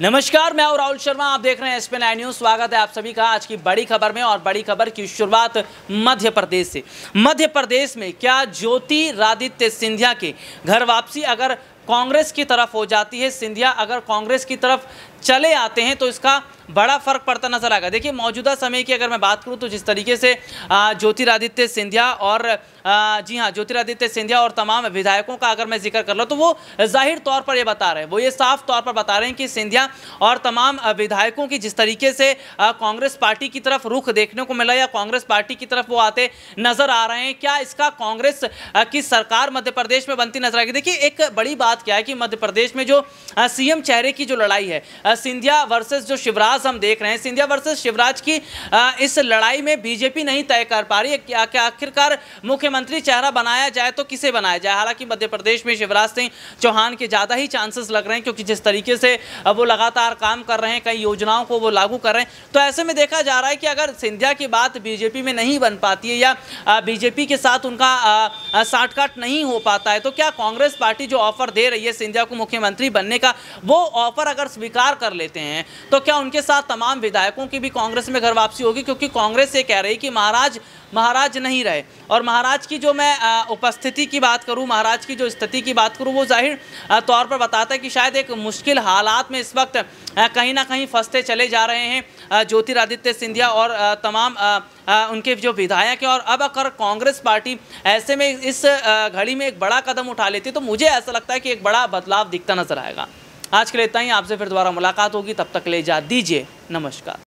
नमस्कार मैं और राहुल शर्मा आप देख रहे हैं एसपी नाइन न्यूज स्वागत है आप सभी का आज की बड़ी खबर में और बड़ी खबर की शुरुआत मध्य प्रदेश से मध्य प्रदेश में क्या ज्योतिरादित्य सिंधिया के घर वापसी अगर कांग्रेस की तरफ हो जाती है सिंधिया अगर कांग्रेस की तरफ चले आते हैं तो इसका बड़ा फ़र्क पड़ता नजर आएगा देखिए मौजूदा समय की अगर मैं बात करूँ तो जिस तरीके से ज्योतिरादित्य सिंधिया और जी हाँ ज्योतिरादित्य सिंधिया और तमाम विधायकों का अगर मैं जिक्र कर लूँ तो वो जाहिर तौर पर ये बता रहे हैं वो ये साफ तौर पर बता रहे हैं कि सिंधिया और तमाम विधायकों की जिस तरीके से कांग्रेस पार्टी की तरफ रुख देखने को मिला या कांग्रेस पार्टी की तरफ वो आते नजर आ रहे हैं क्या इसका कांग्रेस की सरकार मध्य प्रदेश में बनती नजर आएगी देखिए एक बड़ी बात क्या है कि मध्य प्रदेश में जो सीएम चेहरे की जो लड़ाई है सिंधिया वर्सेज जो शिवराज खास हम देख रहे हैं सिंधिया वर्सेस शिवराज की इस लड़ाई में बीजेपी नहीं तय कर पा रही है कि आखिरकार मुख्यमंत्री चेहरा बनाया जाए तो किसे बनाया जाए हालांकि मध्य प्रदेश में शिवराज सिंह चौहान के ज़्यादा ही चांसेस लग रहे हैं क्योंकि जिस तरीके से वो लगातार काम कर रहे हैं कई योजनाओं को वो लागू कर रहे हैं तो ऐसे में देखा जा रहा है कि अगर सिंधिया की बात बीजेपी में नहीं बन पाती है या बीजेपी के साथ उनका साठगांठ नहीं हो पाता है तो क्या कांग्रेस पार्टी जो ऑफर दे रही है सिंधिया को मुख्यमंत्री बनने का वो ऑफर अगर स्वीकार कर लेते हैं तो क्या उनके साथ तमाम विधायकों की भी कांग्रेस में घर वापसी होगी क्योंकि कांग्रेस ये कह रही कि महाराज महाराज नहीं रहे और महाराज की जो मैं उपस्थिति की बात करूं महाराज की जो स्थिति की बात करूं वो जाहिर तौर पर बताता है कि शायद एक मुश्किल हालात में इस वक्त कहीं ना कहीं फंसते चले जा रहे हैं ज्योतिरादित्य सिंधिया और तमाम उनके जो विधायक हैं और अब अगर कांग्रेस पार्टी ऐसे में इस घड़ी में एक बड़ा कदम उठा लेती तो मुझे ऐसा लगता है कि एक बड़ा बदलाव दिखता नजर आएगा आज के लिए इतना ही आपसे फिर दोबारा मुलाकात होगी तब तक ले जा दीजिए नमस्कार